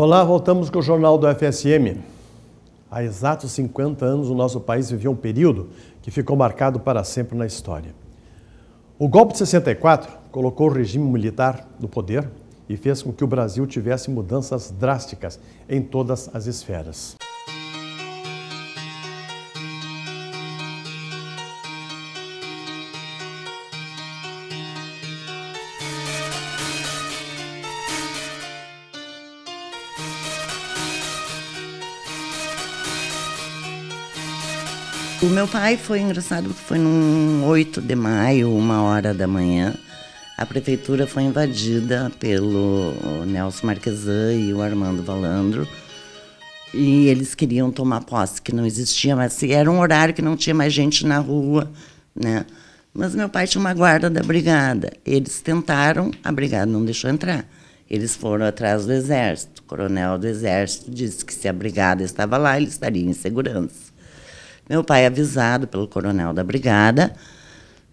Olá, voltamos com o Jornal do FSM. Há exatos 50 anos, o nosso país vivia um período que ficou marcado para sempre na história. O golpe de 64 colocou o regime militar no poder e fez com que o Brasil tivesse mudanças drásticas em todas as esferas. O meu pai foi engraçado, porque foi num 8 de maio, uma hora da manhã. A prefeitura foi invadida pelo Nelson Marquesan e o Armando Valandro. E eles queriam tomar posse, que não existia mas Era um horário que não tinha mais gente na rua, né? Mas meu pai tinha uma guarda da brigada. Eles tentaram, a brigada não deixou entrar. Eles foram atrás do exército. O coronel do exército disse que se a brigada estava lá, ele estaria em segurança. Meu pai, avisado pelo coronel da brigada,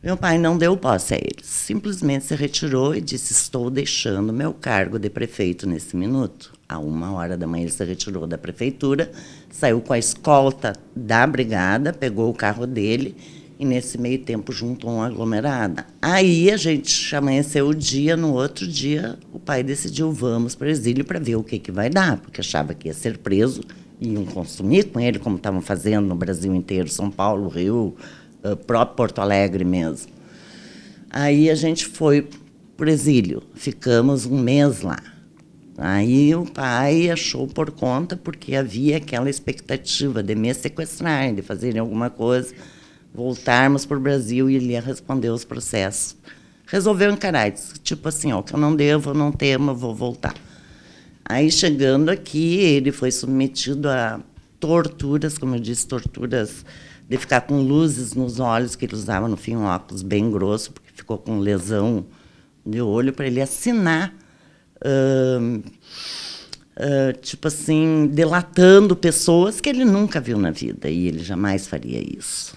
meu pai não deu posse a ele. Simplesmente se retirou e disse: Estou deixando meu cargo de prefeito nesse minuto. A uma hora da manhã ele se retirou da prefeitura, saiu com a escolta da brigada, pegou o carro dele e nesse meio tempo juntou uma aglomerada. Aí a gente amanheceu o dia, no outro dia o pai decidiu vamos para o exílio para ver o que, que vai dar, porque achava que ia ser preso iam consumir com ele, como estavam fazendo no Brasil inteiro, São Paulo, Rio, eh, próprio Porto Alegre mesmo. Aí a gente foi para o exílio, ficamos um mês lá. Aí o pai achou por conta, porque havia aquela expectativa de me sequestrar de fazerem alguma coisa, voltarmos para o Brasil e ele ia responder os processos. Resolveu encarar, disse, tipo assim, ó, que eu não devo, eu não temo, eu vou voltar. Aí chegando aqui, ele foi submetido a torturas, como eu disse, torturas de ficar com luzes nos olhos, que ele usava no fim um óculos bem grosso, porque ficou com lesão de olho, para ele assinar, uh, uh, tipo assim, delatando pessoas que ele nunca viu na vida, e ele jamais faria isso.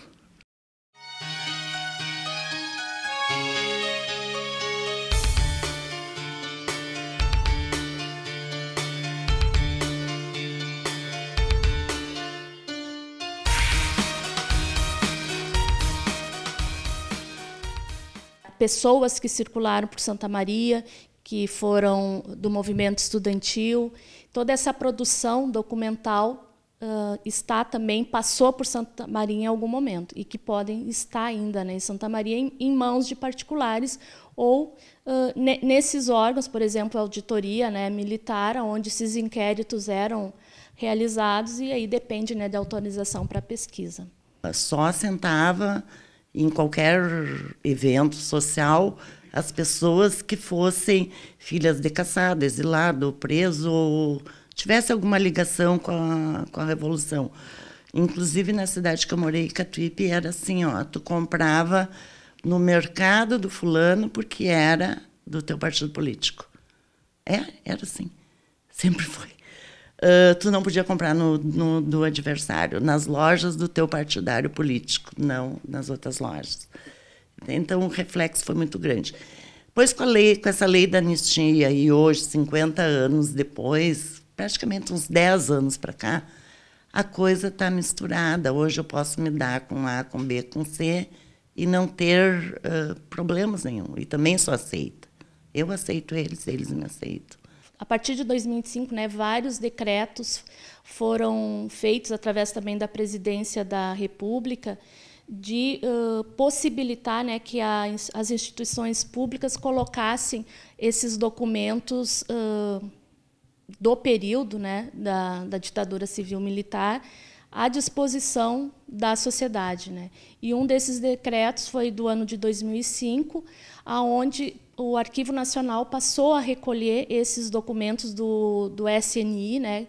pessoas que circularam por Santa Maria, que foram do movimento estudantil. Toda essa produção documental uh, está também, passou por Santa Maria em algum momento, e que podem estar ainda né, em Santa Maria em, em mãos de particulares ou uh, nesses órgãos, por exemplo, a auditoria né, militar, onde esses inquéritos eram realizados, e aí depende né, da autorização para pesquisa. Só assentava em qualquer evento social as pessoas que fossem filhas de caçado, exilado, preso, tivesse alguma ligação com a, com a Revolução. Inclusive, na cidade que eu morei, Catuípe, era assim, ó, tu comprava no mercado do fulano porque era do teu partido político. É, era assim. Sempre foi. Ah, tu não podia comprar no, no, do adversário, nas lojas do teu partidário político, não nas outras lojas. Então o reflexo foi muito grande. Pois com, a lei, com essa lei da anistia, e hoje, 50 anos depois, praticamente uns 10 anos para cá, a coisa está misturada. Hoje eu posso me dar com A, com B, com C e não ter uh, problemas nenhum. E também sou aceita. Eu aceito eles, eles me aceitam a partir de 2005, né, vários decretos foram feitos através também da presidência da República de uh, possibilitar né, que a, as instituições públicas colocassem esses documentos uh, do período né, da, da ditadura civil-militar à disposição da sociedade. Né? E um desses decretos foi do ano de 2005, aonde o Arquivo Nacional passou a recolher esses documentos do, do SNI, né,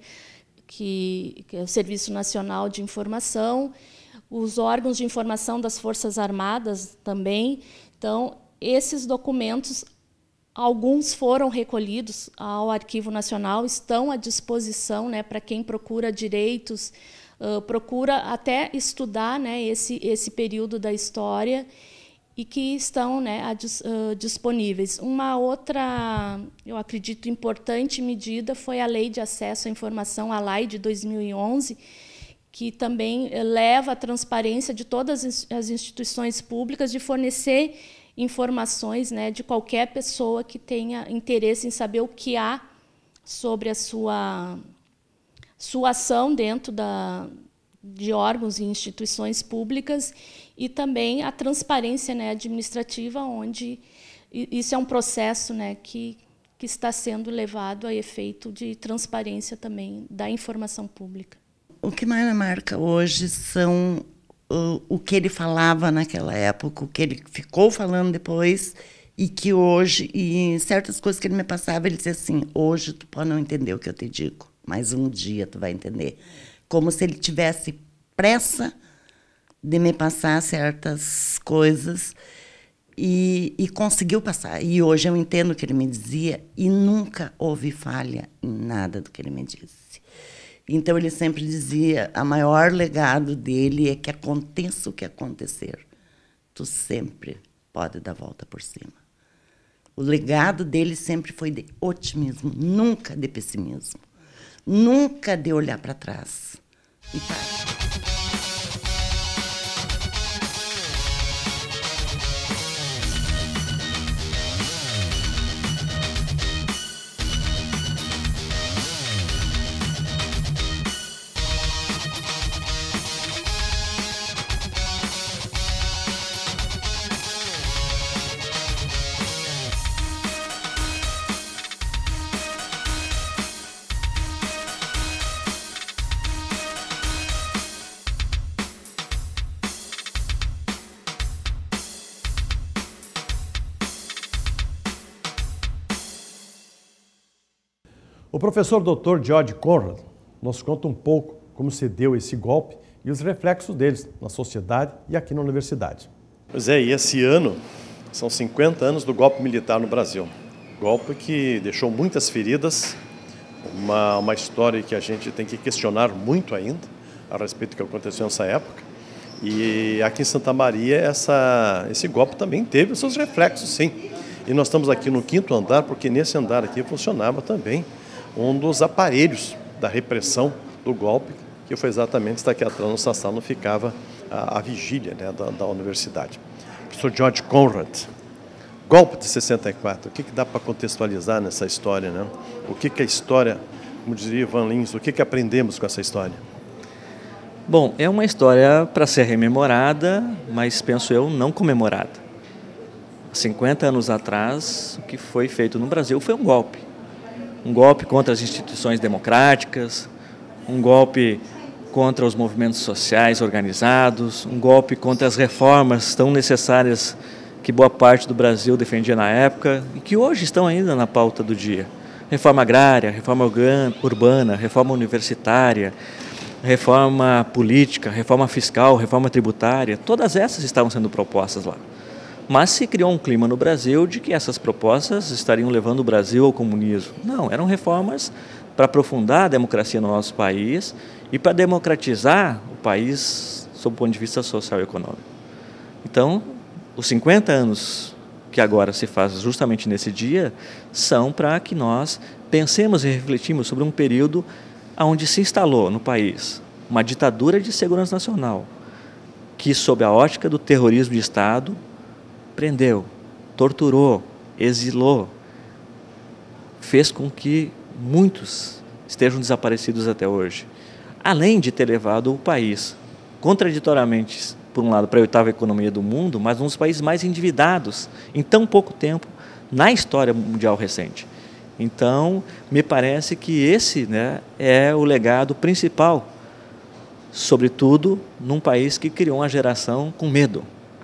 que, que é o Serviço Nacional de Informação, os órgãos de informação das Forças Armadas também. Então, esses documentos, alguns foram recolhidos ao Arquivo Nacional, estão à disposição né, para quem procura direitos, uh, procura até estudar né, esse, esse período da história e que estão né, disponíveis. Uma outra, eu acredito, importante medida foi a Lei de Acesso à Informação, a LAI de 2011, que também eh, leva a transparência de todas as instituições públicas de fornecer informações né, de qualquer pessoa que tenha interesse em saber o que há sobre a sua, sua ação dentro da, de órgãos e instituições públicas e também a transparência né, administrativa, onde isso é um processo né, que, que está sendo levado a efeito de transparência também da informação pública. O que mais marca hoje são o, o que ele falava naquela época, o que ele ficou falando depois e que hoje, e certas coisas que ele me passava, ele dizia assim: hoje tu pode não entender o que eu te digo, mas um dia tu vai entender como se ele tivesse pressa de me passar certas coisas e, e, conseguiu passar. E hoje eu entendo o que ele me dizia e nunca houve falha em nada do que ele me disse. Então ele sempre dizia: a maior legado dele é que aconteça o que acontecer, tu sempre pode dar volta por cima. O legado dele sempre foi de otimismo, nunca de pessimismo. Nunca de olhar para trás. E O professor Dr. George Conrad nos conta um pouco como se deu esse golpe e os reflexos deles na sociedade e aqui na universidade. Pois é, e esse ano são 50 anos do golpe militar no Brasil. Golpe que deixou muitas feridas, uma, uma história que a gente tem que questionar muito ainda a respeito do que aconteceu nessa época. E aqui em Santa Maria, essa, esse golpe também teve seus reflexos, sim. E nós estamos aqui no quinto andar, porque nesse andar aqui funcionava também um dos aparelhos da repressão do golpe, que foi exatamente no Sassá, não ficava a, a vigília né, da, da, universidade. professor George Conrad, golpe de 64, o que, que dá para contextualizar nessa história? Né? O que, que a história, como diria Ivan Lins, o que, que aprendemos com essa história? Bom, é uma história para ser rememorada, mas penso eu não comemorada. 50 anos atrás, o que foi feito no Brasil foi um golpe um golpe contra as instituições democráticas, um golpe contra os movimentos sociais organizados, um golpe contra as reformas tão necessárias que boa parte do Brasil defendia na época e que hoje estão ainda na pauta do dia. Reforma agrária, reforma urbana, reforma universitária, reforma política, reforma fiscal, reforma tributária, todas essas estavam sendo propostas lá. Mas se criou um clima no Brasil de que essas propostas estariam levando o Brasil ao comunismo. Não, eram reformas para aprofundar a democracia no nosso país e para democratizar o país sob o ponto de vista social e econômico. Então, os 50 anos que agora se faz justamente nesse dia são para que nós pensemos e refletimos sobre um período onde se instalou no país uma ditadura de segurança nacional, que sob a ótica do terrorismo de Estado prendeu, torturou, exilou, fez com que muitos estejam desaparecidos até hoje. Além de ter levado o país, contraditoriamente, por um lado, para a oitava economia do mundo, mas um dos países mais endividados em tão pouco tempo na história mundial recente. Então, me parece que esse né, é o legado principal, sobretudo num país que criou uma geração com medo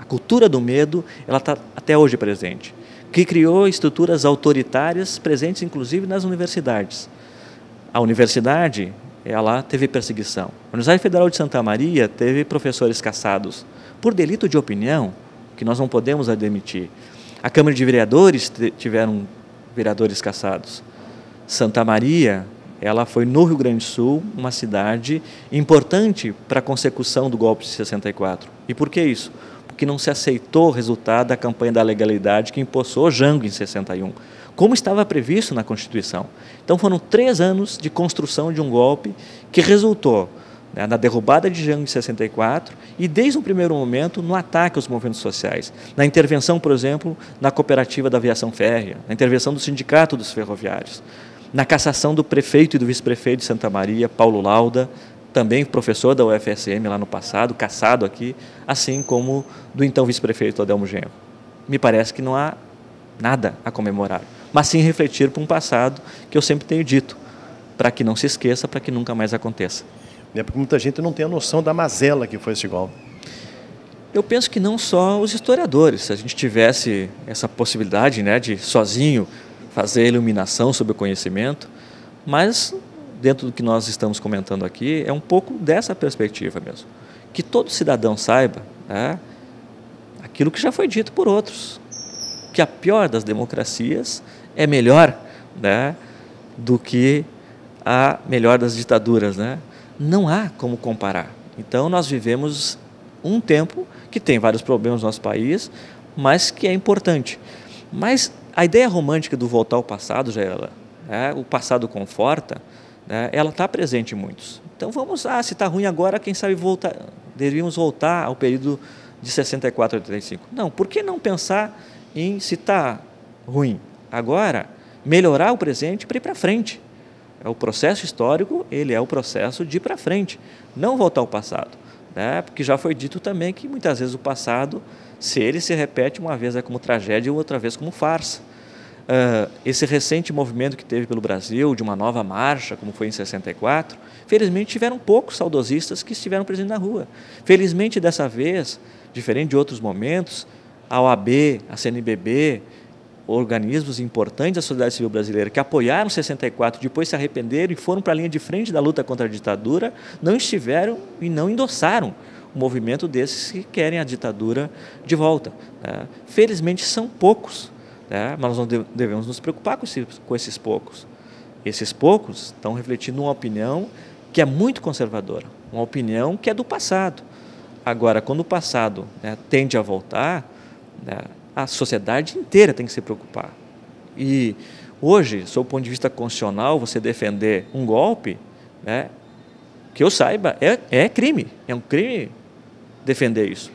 cultura do medo, ela está até hoje presente, que criou estruturas autoritárias presentes inclusive nas universidades. A universidade, ela teve perseguição. A Universidade Federal de Santa Maria teve professores caçados por delito de opinião, que nós não podemos admitir. A Câmara de Vereadores tiveram vereadores caçados. Santa Maria, ela foi no Rio Grande do Sul, uma cidade importante para a consecução do golpe de 64. E por que isso? que não se aceitou o resultado da campanha da legalidade que impulsou Jango em 61, como estava previsto na Constituição. Então foram três anos de construção de um golpe que resultou né, na derrubada de Jango em 64 e, desde o primeiro momento, no ataque aos movimentos sociais, na intervenção, por exemplo, na cooperativa da aviação férrea, na intervenção do sindicato dos ferroviários, na cassação do prefeito e do vice-prefeito de Santa Maria, Paulo Lauda, também professor da UFSM lá no passado, caçado aqui, assim como do então vice-prefeito Adelmo Genro. Me parece que não há nada a comemorar, mas sim refletir para um passado que eu sempre tenho dito, para que não se esqueça, para que nunca mais aconteça. É porque muita gente não tem a noção da mazela que foi esse golpe. Eu penso que não só os historiadores. Se a gente tivesse essa possibilidade né, de sozinho fazer a iluminação sobre o conhecimento, mas dentro do que nós estamos comentando aqui, é um pouco dessa perspectiva mesmo. Que todo cidadão saiba né, aquilo que já foi dito por outros, que a pior das democracias é melhor né, do que a melhor das ditaduras. Né? Não há como comparar. Então, nós vivemos um tempo que tem vários problemas no nosso país, mas que é importante. Mas a ideia romântica do voltar ao passado, Jairala, é, o passado conforta, né, ela está presente em muitos. Então vamos, ah, se está ruim agora, quem sabe voltar, deveríamos voltar ao período de 64 a 85. Não, por que não pensar em se está ruim agora, melhorar o presente para ir para frente? É o processo histórico, ele é o processo de ir para frente, não voltar ao passado. Né? Porque já foi dito também que muitas vezes o passado, se ele se repete, uma vez é como tragédia e outra vez como farsa. Ah, esse recente movimento que teve pelo Brasil, de uma nova marcha, como foi em 64, felizmente tiveram poucos saudosistas que estiveram presentes na rua. Felizmente, dessa vez, diferente de outros momentos, a OAB, a CNBB, organismos importantes da sociedade civil brasileira que apoiaram 64, depois se arrependeram e foram para a linha de frente da luta contra a ditadura, não estiveram e não endossaram o movimento desses que querem a ditadura de volta. Ah, felizmente, são poucos né? Mas nós não devemos nos preocupar com esses, com esses poucos. Esses poucos estão refletindo uma opinião que é muito conservadora, uma opinião que é do passado. Agora, quando o passado né, tende a voltar, né, a sociedade inteira tem que se preocupar. E hoje, sob o ponto de vista constitucional, você defender um golpe, né, que eu saiba, é, é crime. É um crime defender isso.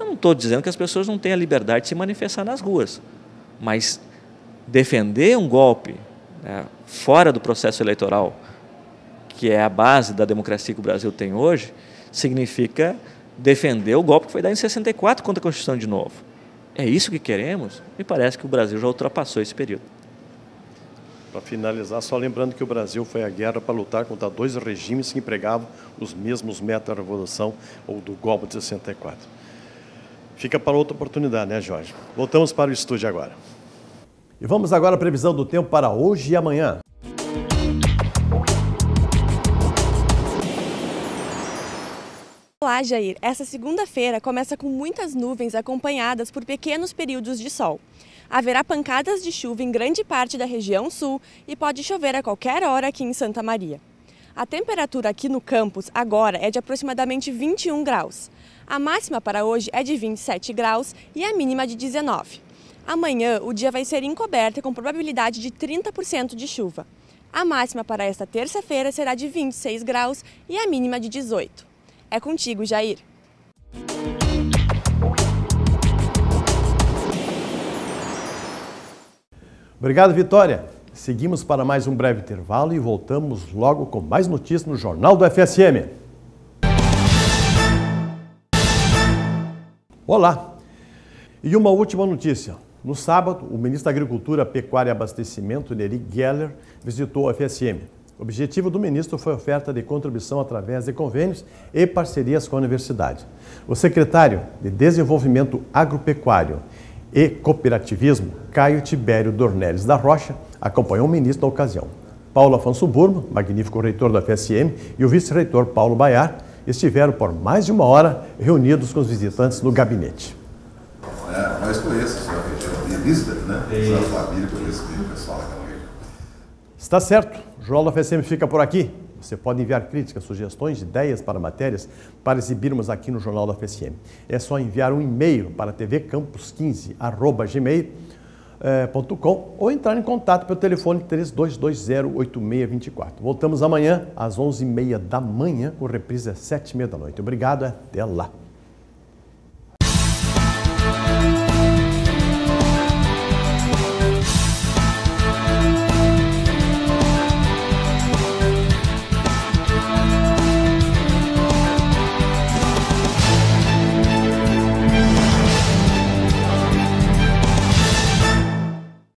Eu não estou dizendo que as pessoas não têm a liberdade de se manifestar nas ruas. Mas defender um golpe né, fora do processo eleitoral, que é a base da democracia que o Brasil tem hoje, significa defender o golpe que foi dado em 64 contra a Constituição de novo. É isso que queremos? Me parece que o Brasil já ultrapassou esse período. Para finalizar, só lembrando que o Brasil foi à guerra para lutar contra dois regimes que empregavam os mesmos métodos da Revolução ou do golpe de 64. Fica para outra oportunidade, né, Jorge? Voltamos para o estúdio agora. E vamos agora à previsão do tempo para hoje e amanhã. Olá, Jair. Essa segunda-feira começa com muitas nuvens acompanhadas por pequenos períodos de sol. Haverá pancadas de chuva em grande parte da região sul e pode chover a qualquer hora aqui em Santa Maria. A temperatura aqui no campus agora é de aproximadamente 21 graus. A máxima para hoje é de 27 graus e a mínima de 19. Amanhã o dia vai ser encoberto com probabilidade de 30% de chuva. A máxima para esta terça-feira será de 26 graus e a mínima de 18. É contigo, Jair. Obrigado, Vitória. Seguimos para mais um breve intervalo e voltamos logo com mais notícias no Jornal do FSM. Olá! E uma última notícia. No sábado, o ministro da Agricultura, Pecuária e Abastecimento, Neri Geller, visitou o FSM. O objetivo do ministro foi a oferta de contribuição através de convênios e parcerias com a universidade. O secretário de Desenvolvimento Agropecuário e Cooperativismo, Caio Tibério Dornelles da Rocha, acompanhou o ministro na ocasião. Paulo Afonso Burma, magnífico reitor da FSM, e o vice-reitor Paulo Baiar estiveram por mais de uma hora reunidos com os visitantes no gabinete. É, nós conhecemos a é né? É. Família, conheço bem o pessoal é Está certo. O Jornal da FSM fica por aqui. Você pode enviar críticas, sugestões, ideias para matérias para exibirmos aqui no Jornal da FSM. É só enviar um e-mail para tvcampus15@gmail.com eh, ou entrar em contato pelo telefone 32208624. Voltamos amanhã às 11h30 da manhã, com reprise às 7h30 da noite. Obrigado, até lá!